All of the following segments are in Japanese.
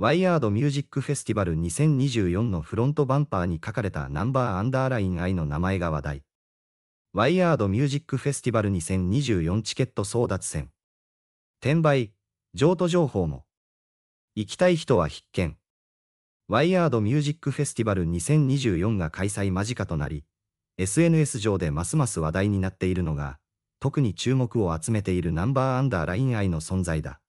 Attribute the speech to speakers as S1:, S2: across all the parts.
S1: ワイヤードミュージックフェスティバル2024のフロントバンパーに書かれたナンバーアンダーライン I の名前が話題。ワイヤードミュージックフェスティバル2024チケット争奪戦。転売、譲渡情報も。行きたい人は必見。ワイヤードミュージックフェスティバル2024が開催間近となり、SNS 上でますます話題になっているのが、特に注目を集めているナンバーアンダーライン I の存在だ。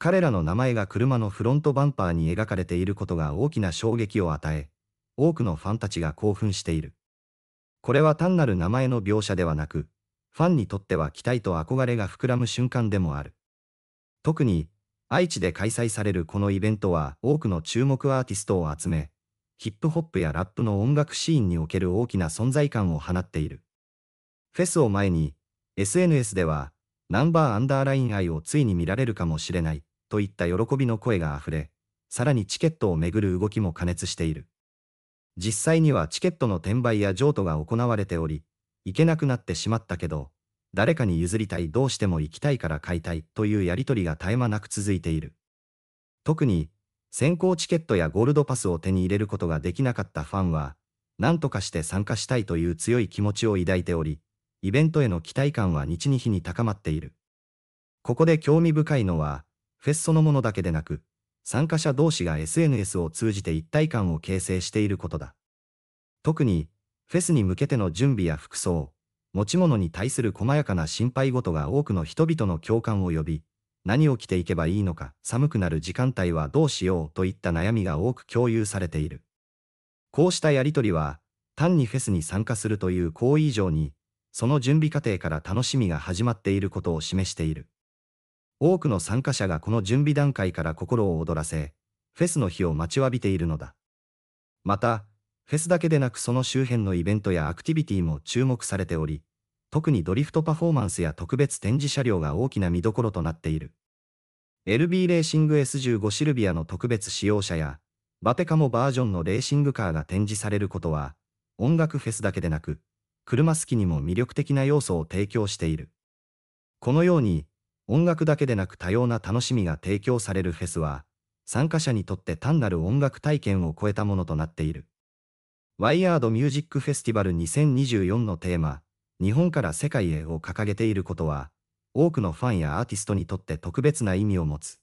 S1: 彼らの名前が車のフロントバンパーに描かれていることが大きな衝撃を与え、多くのファンたちが興奮している。これは単なる名前の描写ではなく、ファンにとっては期待と憧れが膨らむ瞬間でもある。特に、愛知で開催されるこのイベントは多くの注目アーティストを集め、ヒップホップやラップの音楽シーンにおける大きな存在感を放っている。フェスを前に、SNS では、ナンバーアンダーライン愛をついに見られるかもしれない。といった喜びの声があふれ、さらにチケットをめぐる動きも過熱している。実際にはチケットの転売や譲渡が行われており、行けなくなってしまったけど、誰かに譲りたいどうしても行きたいから買いたいというやりとりが絶え間なく続いている。特に、先行チケットやゴールドパスを手に入れることができなかったファンは、何とかして参加したいという強い気持ちを抱いており、イベントへの期待感は日に日に高まっている。ここで興味深いのは、フェスそのものだけでなく、参加者同士が SNS を通じて一体感を形成していることだ。特に、フェスに向けての準備や服装、持ち物に対する細やかな心配事が多くの人々の共感を呼び、何を着ていけばいいのか、寒くなる時間帯はどうしようといった悩みが多く共有されている。こうしたやりとりは、単にフェスに参加するという行為以上に、その準備過程から楽しみが始まっていることを示している。多くの参加者がこの準備段階から心を躍らせ、フェスの日を待ちわびているのだ。また、フェスだけでなくその周辺のイベントやアクティビティも注目されており、特にドリフトパフォーマンスや特別展示車両が大きな見どころとなっている。LB レーシング S15 シルビアの特別使用車や、バテカモバージョンのレーシングカーが展示されることは、音楽フェスだけでなく、車好きにも魅力的な要素を提供している。このように、音楽だけでなく多様な楽しみが提供されるフェスは、参加者にとって単なる音楽体験を超えたものとなっている。ワイヤードミュージックフェスティバル2024のテーマ、日本から世界へを掲げていることは、多くのファンやアーティストにとって特別な意味を持つ。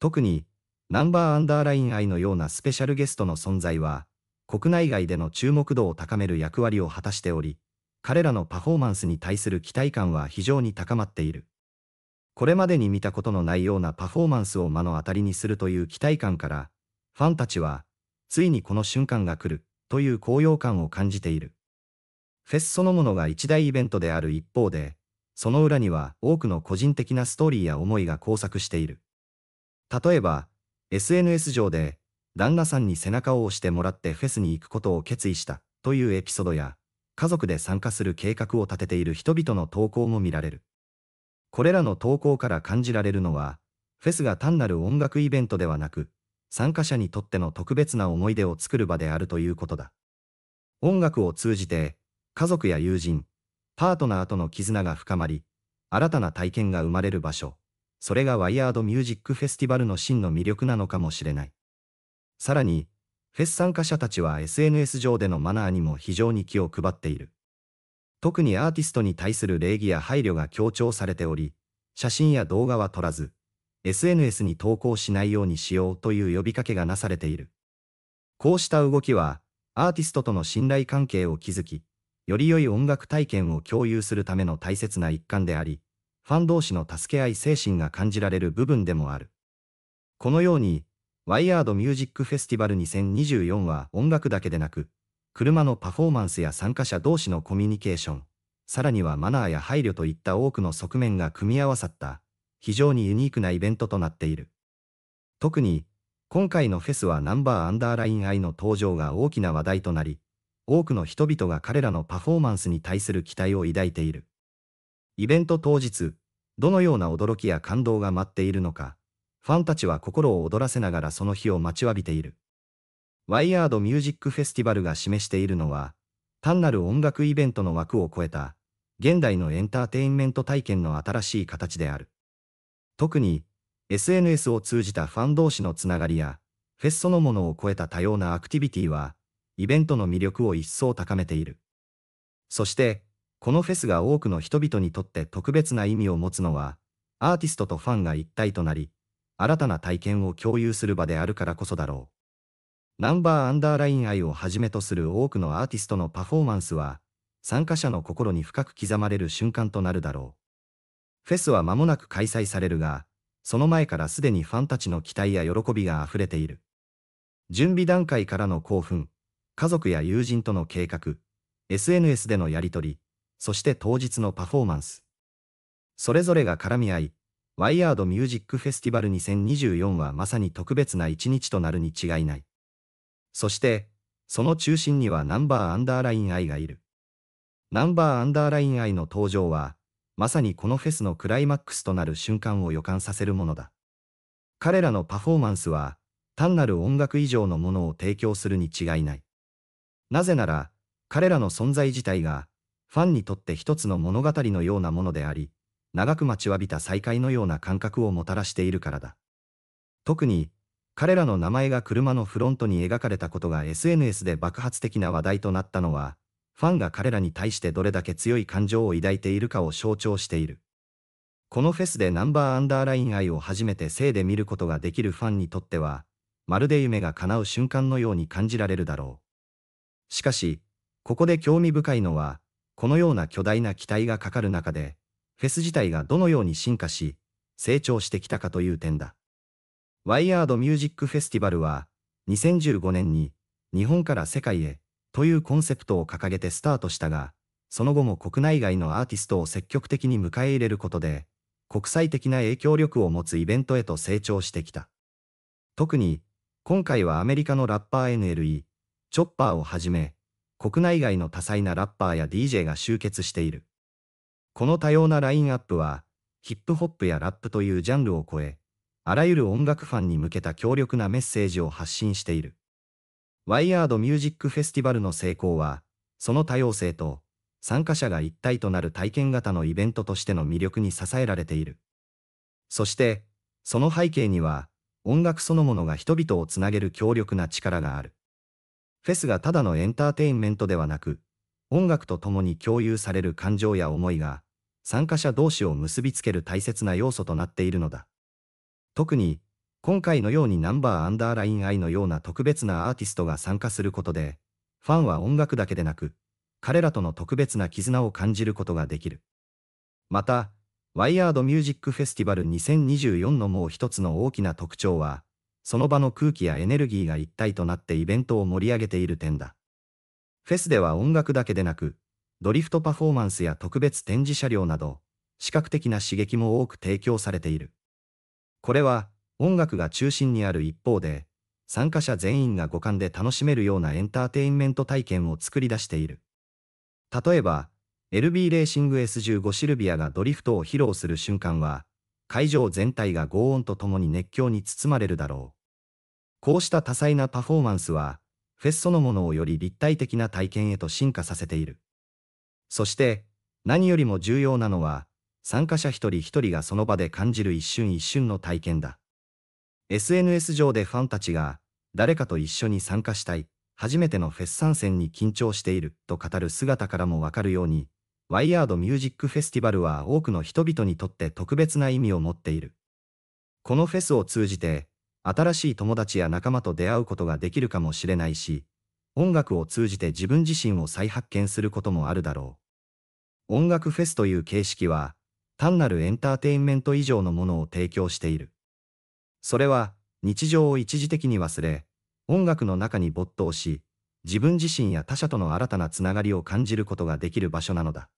S1: 特に、ナンバーアンダーライン愛のようなスペシャルゲストの存在は、国内外での注目度を高める役割を果たしており、彼らのパフォーマンスに対する期待感は非常に高まっている。これまでに見たことのないようなパフォーマンスを目の当たりにするという期待感から、ファンたちは、ついにこの瞬間が来る、という高揚感を感じている。フェスそのものが一大イベントである一方で、その裏には多くの個人的なストーリーや思いが交錯している。例えば、SNS 上で、旦那さんに背中を押してもらってフェスに行くことを決意したというエピソードや、家族で参加する計画を立てている人々の投稿も見られる。これらの投稿から感じられるのは、フェスが単なる音楽イベントではなく、参加者にとっての特別な思い出を作る場であるということだ。音楽を通じて、家族や友人、パートナーとの絆が深まり、新たな体験が生まれる場所、それがワイヤードミュージックフェスティバルの真の魅力なのかもしれない。さらに、フェス参加者たちは SNS 上でのマナーにも非常に気を配っている。特にアーティストに対する礼儀や配慮が強調されており、写真や動画は撮らず、SNS に投稿しないようにしようという呼びかけがなされている。こうした動きは、アーティストとの信頼関係を築き、より良い音楽体験を共有するための大切な一環であり、ファン同士の助け合い精神が感じられる部分でもある。このように、ワイヤードミュージックフェスティバル2024は音楽だけでなく、車のパフォーマンスや参加者同士のコミュニケーション、さらにはマナーや配慮といった多くの側面が組み合わさった、非常にユニークなイベントとなっている。特に、今回のフェスはナンバーアンダーライン愛の登場が大きな話題となり、多くの人々が彼らのパフォーマンスに対する期待を抱いている。イベント当日、どのような驚きや感動が待っているのか、ファンたちは心を躍らせながらその日を待ちわびている。ワイヤードミュージックフェスティバルが示しているのは、単なる音楽イベントの枠を超えた、現代のエンターテインメント体験の新しい形である。特に、SNS を通じたファン同士のつながりや、フェスそのものを超えた多様なアクティビティは、イベントの魅力を一層高めている。そして、このフェスが多くの人々にとって特別な意味を持つのは、アーティストとファンが一体となり、新たな体験を共有する場であるからこそだろう。ナンバーアンダーライン愛をはじめとする多くのアーティストのパフォーマンスは、参加者の心に深く刻まれる瞬間となるだろう。フェスは間もなく開催されるが、その前からすでにファンたちの期待や喜びが溢れている。準備段階からの興奮、家族や友人との計画、SNS でのやり取り、そして当日のパフォーマンス。それぞれが絡み合い、ワイヤードミュージックフェスティバル2024はまさに特別な一日となるに違いない。そして、その中心にはナンバーアンダーラインイがいる。ナンバーアンダーラインイの登場は、まさにこのフェスのクライマックスとなる瞬間を予感させるものだ。彼らのパフォーマンスは、単なる音楽以上のものを提供するに違いない。なぜなら、彼らの存在自体が、ファンにとって一つの物語のようなものであり、長く待ちわびた再会のような感覚をもたらしているからだ。特に、彼らの名前が車のフロントに描かれたことが SNS で爆発的な話題となったのは、ファンが彼らに対してどれだけ強い感情を抱いているかを象徴している。このフェスでナンバーアンダーライン愛を初めて生で見ることができるファンにとっては、まるで夢が叶う瞬間のように感じられるだろう。しかし、ここで興味深いのは、このような巨大な期待がかかる中で、フェス自体がどのように進化し、成長してきたかという点だ。ワイヤードミュージックフェスティバルは、2015年に、日本から世界へ、というコンセプトを掲げてスタートしたが、その後も国内外のアーティストを積極的に迎え入れることで、国際的な影響力を持つイベントへと成長してきた。特に、今回はアメリカのラッパー NLE、チョッパーをはじめ、国内外の多彩なラッパーや DJ が集結している。この多様なラインアップは、ヒップホップやラップというジャンルを超え、あらゆる音楽ファンに向けた強力なメッセージを発信している。ワイヤードミュージックフェスティバルの成功は、その多様性と、参加者が一体となる体験型のイベントとしての魅力に支えられている。そして、その背景には、音楽そのものが人々をつなげる強力な力がある。フェスがただのエンターテインメントではなく、音楽と共に共有される感情や思いが、参加者同士を結びつける大切な要素となっているのだ。特に、今回のようにナンバーアンダーライン I のような特別なアーティストが参加することで、ファンは音楽だけでなく、彼らとの特別な絆を感じることができる。また、ワイヤードミュージックフェスティバル2024のもう一つの大きな特徴は、その場の空気やエネルギーが一体となってイベントを盛り上げている点だ。フェスでは音楽だけでなく、ドリフトパフォーマンスや特別展示車両など、視覚的な刺激も多く提供されている。これは音楽が中心にある一方で、参加者全員が五感で楽しめるようなエンターテインメント体験を作り出している。例えば、LB レーシング S15 シルビアがドリフトを披露する瞬間は、会場全体が轟音とともに熱狂に包まれるだろう。こうした多彩なパフォーマンスは、フェスそのものをより立体的な体験へと進化させている。そして、何よりも重要なのは、参加者一人一人がその場で感じる一瞬一瞬の体験だ。SNS 上でファンたちが、誰かと一緒に参加したい、初めてのフェス参戦に緊張していると語る姿からもわかるように、ワイヤードミュージックフェスティバルは多くの人々にとって特別な意味を持っている。このフェスを通じて、新しい友達や仲間と出会うことができるかもしれないし、音楽を通じて自分自身を再発見することもあるだろう。音楽フェスという形式は、単なるエンターテインメント以上のものを提供している。それは、日常を一時的に忘れ、音楽の中に没頭し、自分自身や他者との新たなつながりを感じることができる場所なのだ。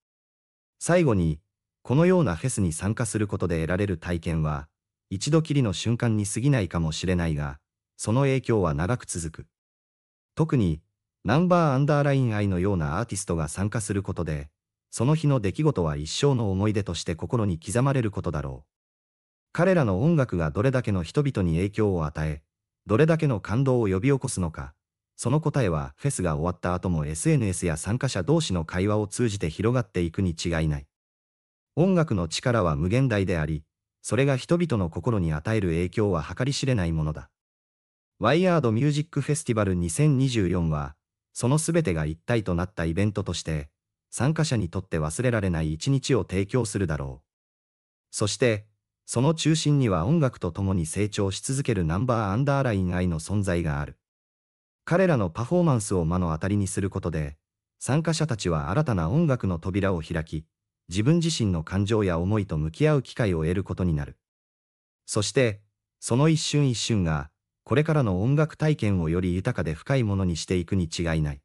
S1: 最後に、このようなフェスに参加することで得られる体験は、一度きりの瞬間に過ぎないかもしれないが、その影響は長く続く。特に、ナンバーアンダーライン愛のようなアーティストが参加することで、その日の出来事は一生の思い出として心に刻まれることだろう。彼らの音楽がどれだけの人々に影響を与え、どれだけの感動を呼び起こすのか、その答えはフェスが終わった後も SNS や参加者同士の会話を通じて広がっていくに違いない。音楽の力は無限大であり、それが人々の心に与える影響は計り知れないものだ。ワイヤードミュージックフェスティバル2024は、その全てが一体となったイベントとして、参加者にとって忘れられない一日を提供するだろう。そして、その中心には音楽と共に成長し続けるナンバーアンダーライン愛の存在がある。彼らのパフォーマンスを目の当たりにすることで、参加者たちは新たな音楽の扉を開き、自分自身の感情や思いと向き合う機会を得ることになる。そして、その一瞬一瞬が、これからの音楽体験をより豊かで深いものにしていくに違いない。